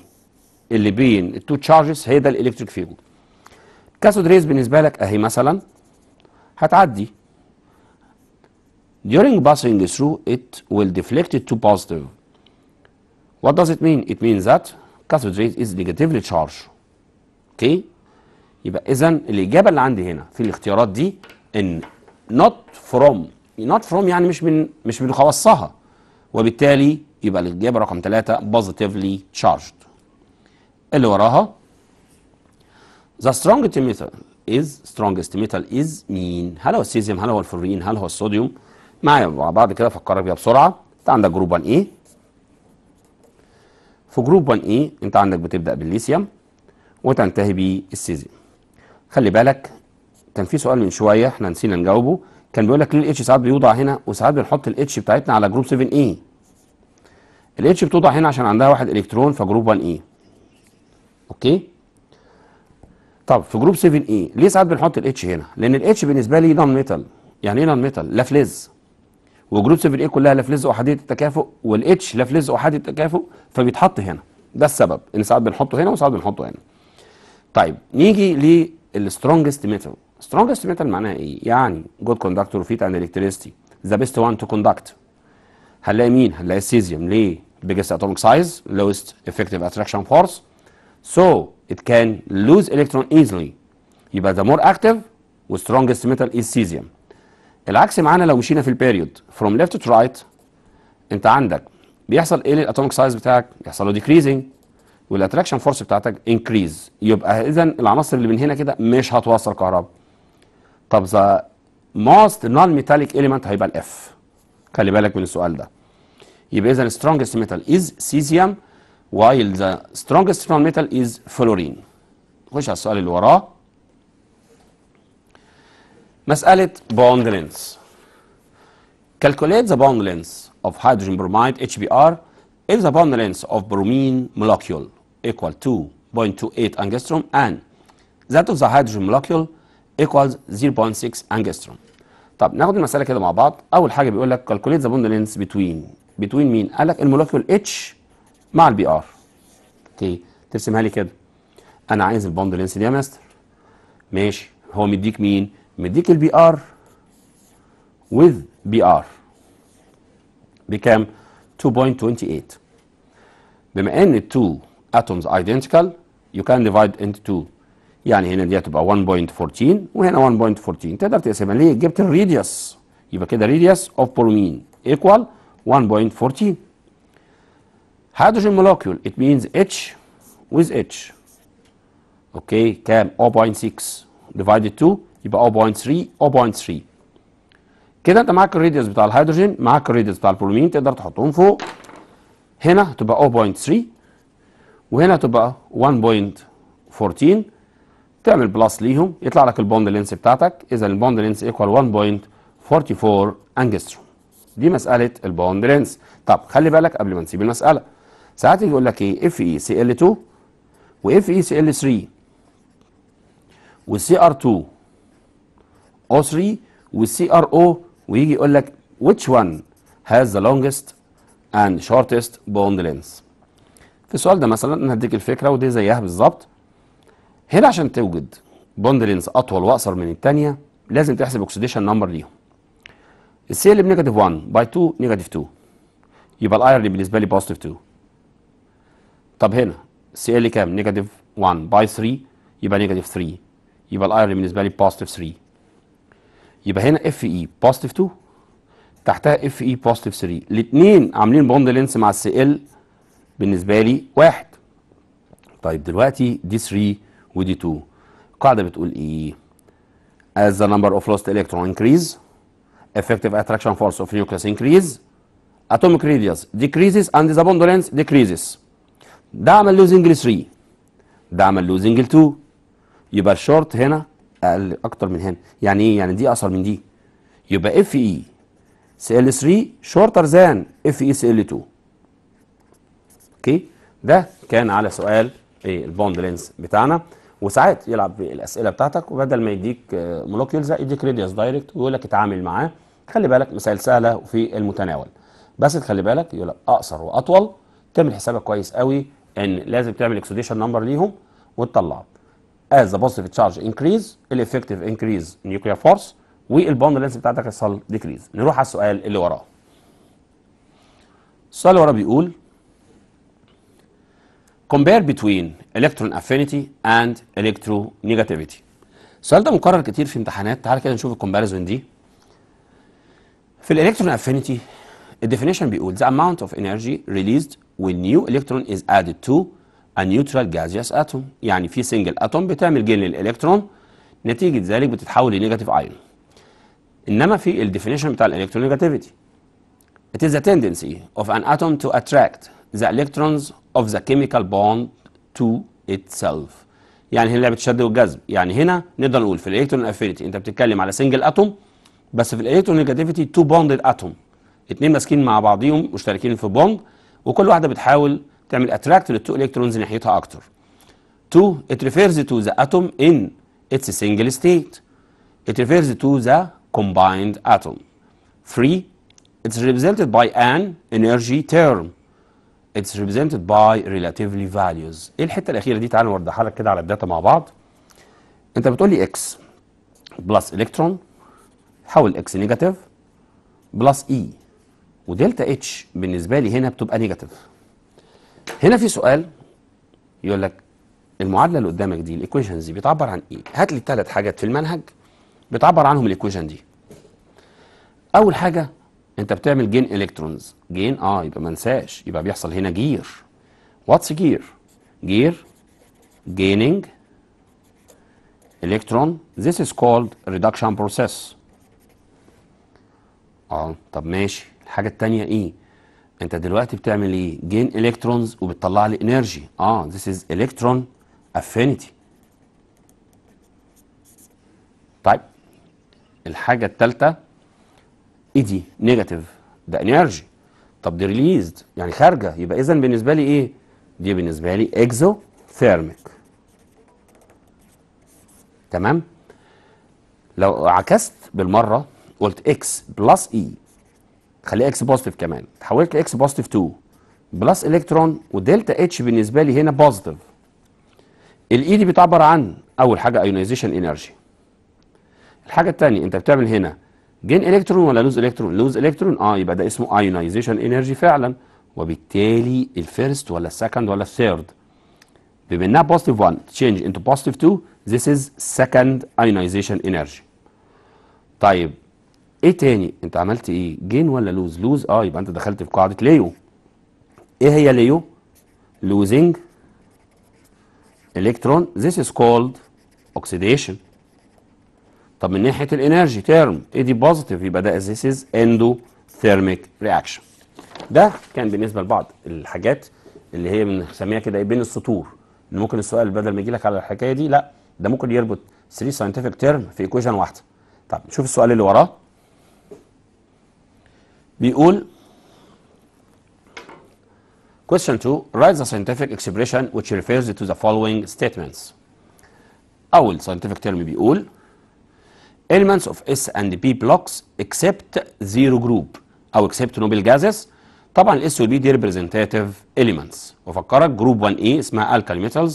اللي بين التو تشارجز هي ده الالكتريك فيجو كاثود ريز بالنسبه لك اهي مثلا هتعدي during passing through it will deflect it to positive what does it mean it means that cathode ray is negatively charged okay. يبقى اذا الاجابه اللي عندي هنا في الاختيارات دي ان not from not from يعني مش من مش من خواصها وبالتالي يبقى الإجابة رقم ثلاثة positively charged اللي وراها the strongest metal is strongest metal is مين هل هو السيزيوم هل هو الفلورين هل هو الصوديوم معايا مع بعض كده فكر بيها بسرعة انت عندك جروب 1 ايه في جروب 1 ايه انت عندك بتبدأ بالليثيوم وتنتهي بالسيزيوم خلي بالك كان في سؤال من شوية احنا نسينا نجاوبه كان بيقول لك ليه الاتش ساعات بيوضع هنا وساعات بنحط الاتش بتاعتنا على جروب 7 اي الاتش بتوضع هنا عشان عندها واحد الكترون فجروب 1 اي اوكي طب في جروب 7 اي ليه ساعات بنحط الاتش هنا لان الاتش بالنسبه لي نون ميتال يعني ايه نون ميتال لا فلز وجروب 7 اي كلها لا فلز احاديه التكافؤ والاتش لا فلز احاديه التكافؤ فبيتحط هنا ده السبب ان ساعات بنحطه هنا وساعات بنحطه هنا طيب نيجي للسترونجست ميتال strongest metal معناها ايه يعني جود كوندكتور وفيت اند الكتريستي ذا بيست وان تو كوندكت هنلاقي مين هنلاقي السيزيوم ليه biggest atomic size lowest effective attraction force so it can lose electron easily يبقى the more active و strongest metal is العكس معانا لو مشينا في البيريود فروم ليفت تو رايت انت عندك بيحصل ايه للاتوميك سايز بتاعك بيحصل له decreasing والاتراكشن فورس بتاعتك increase يبقى اذا العناصر اللي من هنا كده مش هتوصل كهرباء طب ذا موست نون ميتاليك اليمنت هيبقى الاف خلي بالك من السؤال ده يبقى اذا strongest metal is cesium while the strongest non metal is fluorine نخش على السؤال اللي وراه مسألة bond length calculate the bond length of hydrogen bromide HBr if the bond length of bromine molecule equal to 0.28 angstrom and that of the hydrogen molecule equals 0.6 angstrom طب ناخد المساله كده مع بعض اول حاجه بيقول لك calculate the bond length between between مين قال لك المولكيول اتش مع البي ار أوكي، ترسمها لي كده انا عايز البوند لينس دي يا مستر ماشي هو مديك مين مديك البي ار وذ بي ار بكام 2.28 بما ان التو اتومز ايدنتيكال يو كان ديفايد انت 2 يعني هنا دي هتبقى 1.14 وهنا 1.14 تقدر تقسمها ليه جبت الريديوس يبقى كده ريديوس اوف برومين ايكوال 1.14 هيدروجين مولوكيول it means H with H اوكي كام 0.6 divided 2 يبقى 0.3 0.3 كده انت معاك الريديوس بتاع الهيدروجين معاك الريديوس بتاع البرومين تقدر تحطهم فوق هنا تبقى 0.3 وهنا تبقى 1.14 تعمل بلس ليهم يطلع لك البوند لينس بتاعتك اذا البوند لينس ايكوال 1.44 انجستروم دي مساله البوند لينس طب خلي بالك قبل ما نسيب المساله ساعات يجي يقول لك ايه اف اي سي ال 2 واف اي سي ال 3 والسي ار 2 او 3 والسي ار او ويجي يقول لك which one has the longest and shortest bond length في السؤال ده مثلا انا هديك الفكره ودي زيها بالظبط هنا عشان توجد بوند لينز اطول واقصر من الثانيه لازم تحسب اكسديشن نمبر ليهم السالب نيجاتيف 1 باي 2 نيجاتيف 2 يبقى الايرن بالنسبه لي بوزيتيف 2 طب هنا السي ال كام نيجاتيف 1 باي 3 يبقى نيجاتيف 3 يبقى الايرن بالنسبه لي بوزيتيف 3 يبقى هنا اف اي بوزيتيف 2 تحتها اف اي بوزيتيف 3 الاثنين عاملين بوند لينس مع السي ال بالنسبه لي واحد طيب دلوقتي دي 3 ودي 2 القاعده بتقول ايه as the number of lost electron increase effective attraction force of nucleus increase atomic radius decreases and the bond length decreases ده عمل له 3 ده عمل له 2 يبقى الشورت هنا اقل اكتر من هنا يعني ايه يعني دي اقصر من دي يبقى اف اي سي ال 3 شورتر ذان اف اي سي ال 2 اوكي ده كان على سؤال ايه البوند لينس بتاعنا وساعات يلعب بالاسئله بتاعتك وبدل ما يديك آه، مولوكيولز يديك ريديوس دايركت ويقول لك اتعامل معاه خلي بالك مسائل سهله وفي المتناول بس تخلي بالك يقول لك اقصر واطول تعمل حسابك كويس قوي ان لازم تعمل اكسوديشن نمبر ليهم وتطلع از ذا بوزيتيف تشارج انكريز الافكتيف انكريز نيوكليير فورس والبوند لينث بتاعتك يحصل ديكريز نروح على السؤال اللي وراه السؤال اللي وراه بيقول compare between electron affinity and electronegativity السؤال ده مكرر كتير في امتحانات تعال كده نشوف الكومباريزون دي في الالكترون افينيتي الديفينيشن بيقول the amount of energy released when new electron is added to a neutral gaseous atom يعني في سنجل اتوم بتعمل جين للالكترون نتيجه ذلك بتتحول لنيجاتيف ايون انما في الديفينيشن بتاع الالكترونيجاتيفيتي it is the tendency of an atom to attract the electrons of the chemical bond to itself يعني هنا لعبه الشد والجذب يعني هنا نقدر نقول في الالكترون افينيتي انت بتتكلم على سنجل اتوم بس في الالكترون نيجاتيفيتي تو بوندد اتوم اتنين ماسكين مع بعضيهم مشتركين في بوند وكل واحده بتحاول تعمل اتراكت للتو الكترونز ناحيتها اكتر تو it refers to the atom in its single state it refers to the combined atom 3 it's represented by an energy term it's represented by relatively values ايه الحته الاخيره دي تعال نوضحها لك كده على الداتا مع بعض انت بتقول لي x بلس الكترون حول x نيجاتيف بلس e ودلتا اتش بالنسبه لي هنا بتبقى نيجاتيف هنا في سؤال يقول لك المعادله اللي قدامك دي الايكويشنز دي بتعبر عن ايه هات لي ثلاث حاجات في المنهج بتعبر عنهم الايكويشن دي اول حاجه انت بتعمل جين الكترونز جين اه يبقى ما انساش يبقى بيحصل هنا جير واتس جير جير جيننج الكترون ذيس از كولد ريدكشن بروسيس اه طب ماشي الحاجه الثانيه ايه e. انت دلوقتي بتعمل ايه جين الكترونز وبتطلع لي انرجي اه ذيس از الكترون افينيتي طيب الحاجه الثالثه ايه دي نيجاتيف ده انرجي طب دي ريليزد يعني خارجه يبقى اذا بالنسبه لي ايه دي بالنسبه لي اكزو ثيرميك تمام لو عكست بالمره قلت اكس بلس اي خلي اكس بوزيتيف كمان تحولت لاكس بوزيتيف 2 بلس الكترون ودلتا اتش بالنسبه لي هنا بوزيتيف الاي دي بتعبر عن اول حاجه ايونيزيشن انرجي الحاجه الثانيه انت بتعمل هنا جين الكترون ولا لوز الكترون لوز الكترون اه يبقى ده اسمه ايونايزيشن انرجي فعلا وبالتالي الفيرست ولا السكند ولا الثيرد بما انها بوزيتيف 1 تشينج انتو بوزيتيف 2 ذيس از سكند ايونايزيشن انرجي طيب ايه تاني انت عملت ايه جين ولا لوز لوز اه يبقى انت دخلت في قاعده ليو ايه هي ليو لوزنج الكترون ذيس از كولد اوكسيديشن طب من ناحية الانرجي تيرم اي دي بوزيتيف يبقى ده از اندو ثيرميك رياكشن ده كان بالنسبة لبعض الحاجات اللي هي بنسميها كده إيه، بين السطور ان ممكن السؤال بدل ما يجي لك على الحكاية دي لا ده ممكن يربط 3 ساينتفك تيرم في ايكويشن واحدة طب نشوف السؤال اللي وراه بيقول Question 2 Write the scientific expression which refers to the following statements أول scientific term بيقول elements of S and P blocks except zero group أو except noble gases طبعا ال S الاس والبي دي representative elements وفكرك group 1A اسمها alkali metals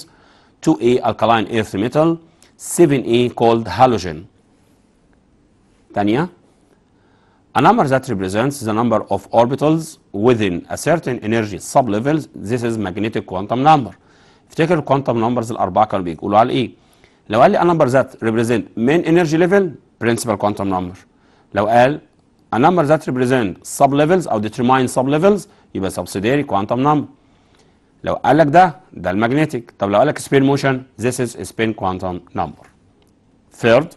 2A alkaline earth metal 7A called halogen تانية A number that represents the number of orbitals within a certain energy sublevels this is magnetic quantum number افتكر quantum numbers الأربعة كانوا بيقولوا على إيه لو قال لي a number that represent main energy level principal quantum number لو قال a number that represent sublevels or او determine sublevels. levels يبقى subsidiary quantum number لو قال لك ده ده المagnetic طب لو قال لك spin motion this is spin quantum number third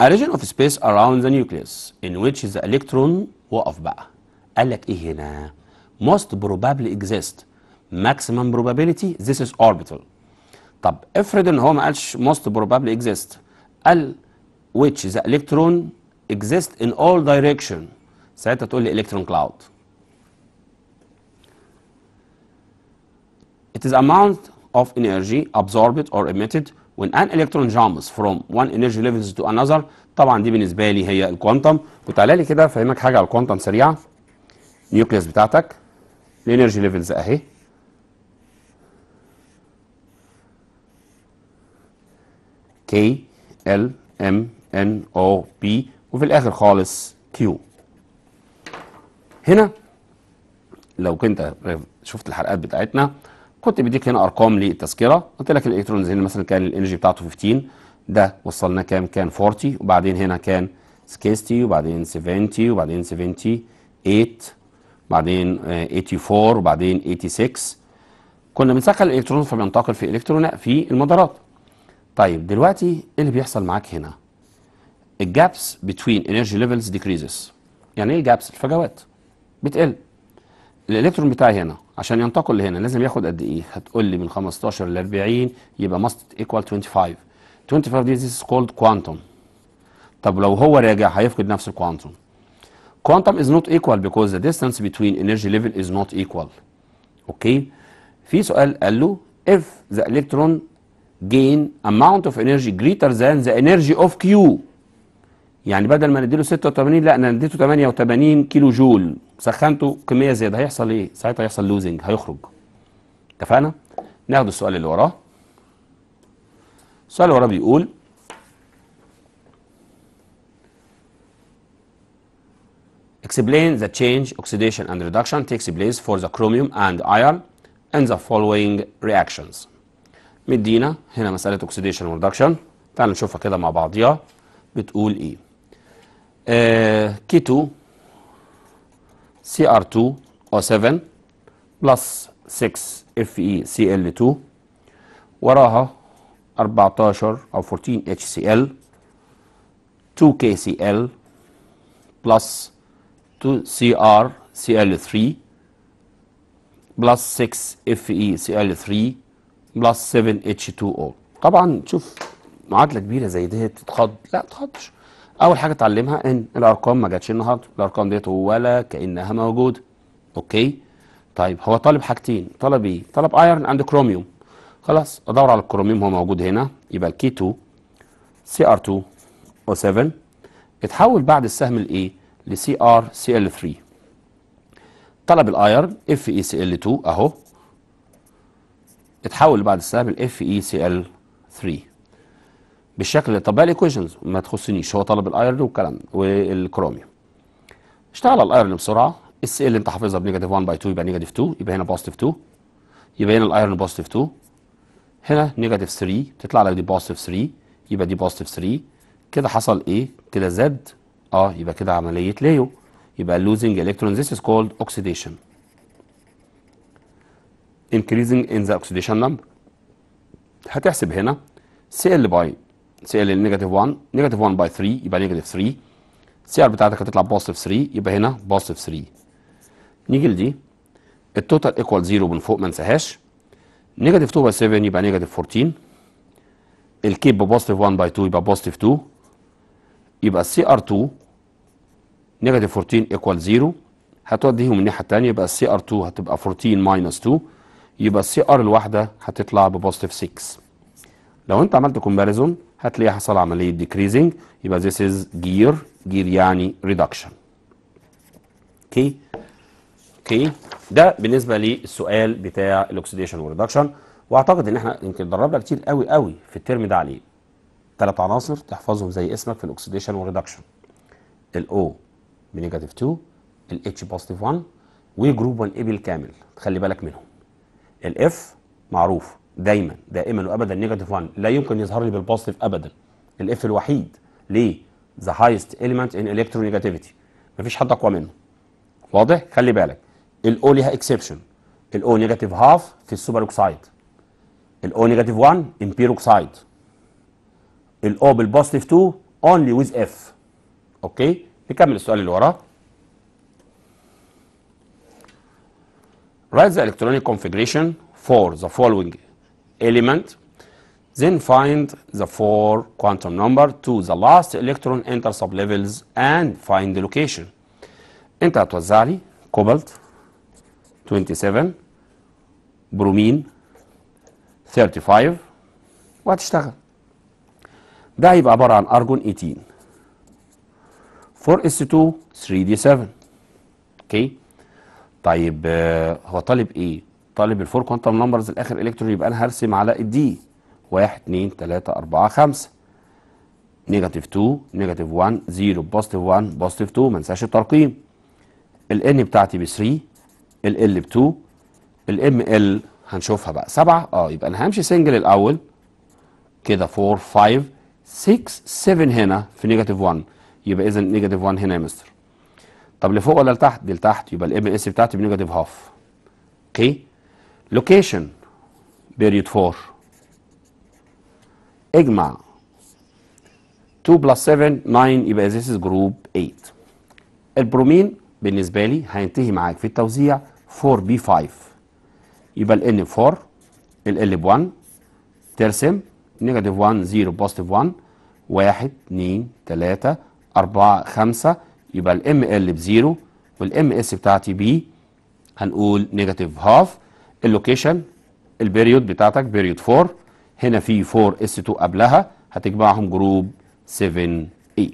a region of space around the nucleus in which the electron وقف بقى قال لك ايه هنا most probably exist maximum probability this is orbital طب افرض ان هو ما قالش most probably exist قال which the electron exists in all direction ساعتها تقول لي electron cloud it is amount of energy absorbed or emitted when an electron jumps from one energy level to another طبعا دي بالنسبه لي هي الكوانتم وتعالى لي كده افهمك حاجه على الكوانتم سريعه نيوكليس بتاعتك الانرجي ليفلز اهي كي ال ام ان او بي وفي الاخر خالص كيو هنا لو كنت شفت الحلقات بتاعتنا كنت بديك هنا ارقام للتذكره قلت لك الالكترونز هنا مثلا كان الانرجي بتاعته 15 ده وصلنا كام كان 40 وبعدين هنا كان 60 وبعدين 70 وبعدين 78 بعدين 84 آه، وبعدين 86 كنا بنسخن الالكترون فبينتقل في الكترون في المدارات طيب دلوقتي ايه اللي بيحصل معاك هنا الجابس بتوين انرجي ليفلز ديكريزز يعني ايه الجابس الفجوات بتقل الالكترون بتاعي هنا عشان ينتقل لهنا لازم ياخد قد ايه هتقول لي من 15 ل 40 يبقى ماست ايكوال 25 25 دي كولد كوانتم طب لو هو راجع هيفقد نفس الكوانتوم كوانتم از نوت ايكوال بيكوز ذا ديستانس بتوين انرجي ليفل از نوت ايكوال اوكي في سؤال قال له if the electron gain amount of energy greater than the energy of Q يعني بدل ما نديله 86 لا انا اديته 88 كيلو جول سخنته كميه زياده هيحصل ايه؟ ساعتها هيحصل لوزنج هيخرج اتفقنا؟ ناخد السؤال اللي وراه السؤال اللي وراه بيقول Explain the change oxidation and reduction takes place for the chromium and iron in the following reactions مدينا هنا مسألة اكسديشن وريدكشن تعال نشوفها كده مع بعضيها بتقول ايه آه سي CR2 O7 بلس 6 ال 2 وراها 14 أو 14 HCl 2 KCl بلس 2 ال 3 بلس 6 ال 3 بلس 7 H2O طبعا شوف معادله كبيره زي ديت تتخض لا تتخضش اول حاجه اتعلمها ان الارقام ما جاتش النهارده الارقام ديت ولا كانها موجوده اوكي طيب هو طالب حاجتين طلب ايه طلب ايرن اند كروميوم خلاص ادور على الكروميوم هو موجود هنا يبقى الكي 2 سي ار 2 او 7 اتحول بعد السهم لايه لسي ار سي ال 3 طلب الايرن اف اي سي ال 2 e اهو اتحول بعد السحب الاف اي سي ال 3 e بالشكل بقى الايكويشنز ما تخصنيش هو طلب الايرن والكلام والكروميوم اشتغل الايرن بسرعه الس ال انت حافظها بنيجاتيف 1 باي 2 يبقى نيجاتيف 2 يبقى هنا بوزيتيف 2 يبقى هنا الايرن بوزيتيف 2 هنا نيجاتيف 3 تطلع لك دي بوزيتيف 3 يبقى دي بوزيتيف 3 كده حصل ايه كده زاد اه يبقى كده عمليه ليو يبقى لوزنج الكترون ذيس از كولد اوكسيديشن increasing in the oxidation number هتحسب هنا Cl by Cl نيجاتيف 1 نيجاتيف 1 باي 3 يبقى نيجاتيف 3 Cr بتاعتك هتطلع positive 3 يبقى هنا positive 3 نيجي لدي التوتال ايكوال 0 من فوق ما انساهاش نيجاتيف 2 باي 7 يبقى نيجاتيف 14 الكيب positive 1 باي 2 يبقى positive 2 يبقى cr ار 2 نيجاتيف 14 ايكوال 0 هتوديهم الناحيه الثانيه يبقى يبقى ار 2 هتبقى 14 ماينس 2 يبقى السي ار الواحده هتطلع ببوزيتيف 6 لو انت عملت كومباريزون هتلاقي حصل عمليه ديكريزنج يبقى ذيس از جير جير يعني ريدكشن اوكي اوكي ده بالنسبه للسؤال بتاع الاكسديشن والريدكشن واعتقد ان احنا يمكن اتدربنا كتير قوي قوي في الترم ده عليه ثلاث عناصر تحفظهم زي اسمك في الاكسديشن والريدكشن الاو بنيجاتيف 2 الاتش بوزيتيف 1 وجروب 1 اي بالكامل خلي بالك منهم الاف معروف دايما دائما وابدا نيجاتيف 1 لا يمكن يظهر لي بالبوزيتيف ابدا الاف الوحيد ليه ذا هايست اليمنت ان الكترونيجاتيفيتي مفيش حد اقوى منه واضح خلي بالك الاو ليها اكسبشن الاو نيجاتيف هاف في السوبر اوكسايد الاو نيجاتيف 1 امبير اوكسايد الاو بالبوزيتيف 2 اونلي ويز اف اوكي نكمل السؤال اللي وراه Write the electronic configuration for the following element, then find the four quantum number to the last electron enter sublevels and find the location. Enter to لي cobalt 27 Bromine. 35 What's ده هيبقى عبارة عن أرجون 18 4S2 3D7 اوكي okay. طيب آه، هو طالب ايه طالب الفور كوانتم نمبرز الاخر الكترون يبقى انا هرسم على الدي 1 2 3 4 5 نيجاتيف 2 نيجاتيف 1 0 بوزيتيف 1 بوزيتيف 2 ما انساش الترقيم الان بتاعتي ب 3 ال ب 2 الام ال هنشوفها بقى 7 اه يبقى انا همشي سنجل الاول كده 4 5 6 7 هنا في نيجاتيف 1 يبقى اذا نيجاتيف 1 هنا يا مستر طب لفوق ولا لتحت دي لتحت يبقى الام اس بتاعتي بنيجاتيف هاف اوكي لوكيشن بيريود 4 اجمع 2 بلس 7 9 يبقى ذيس از جروب 8 البرومين بالنسبه لي هينتهي معاك في التوزيع 4 بي 5 يبقى الان 4 ال ب 1 ترسم نيجاتيف 1 0 بوزيتيف 1 1 2 3 4 5 يبقى الام ال بزيرو والام اس بتاعتي بي هنقول نيجاتيف هاف اللوكيشن البيريود بتاعتك بيريود 4 هنا في 4 اس 2 قبلها هتجمعهم جروب 7 اي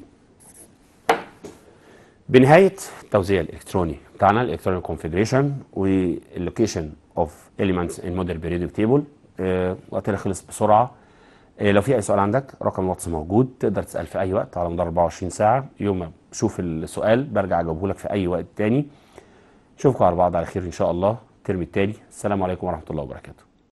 بنهايه التوزيع الالكتروني بتاعنا الالكترونيك كونفيجريشن واللوكيشن اوف اليمنتس ان موديل بيريودك تيبل وقتنا خلص بسرعه آه، لو في اي سؤال عندك رقم الواتس موجود تقدر تسال في اي وقت على مدار 24 ساعه يوم ما شوف السؤال برجع اجاوبه لك في اي وقت تاني اشوفكم على بعض على خير ان شاء الله الترم التالي السلام عليكم ورحمه الله وبركاته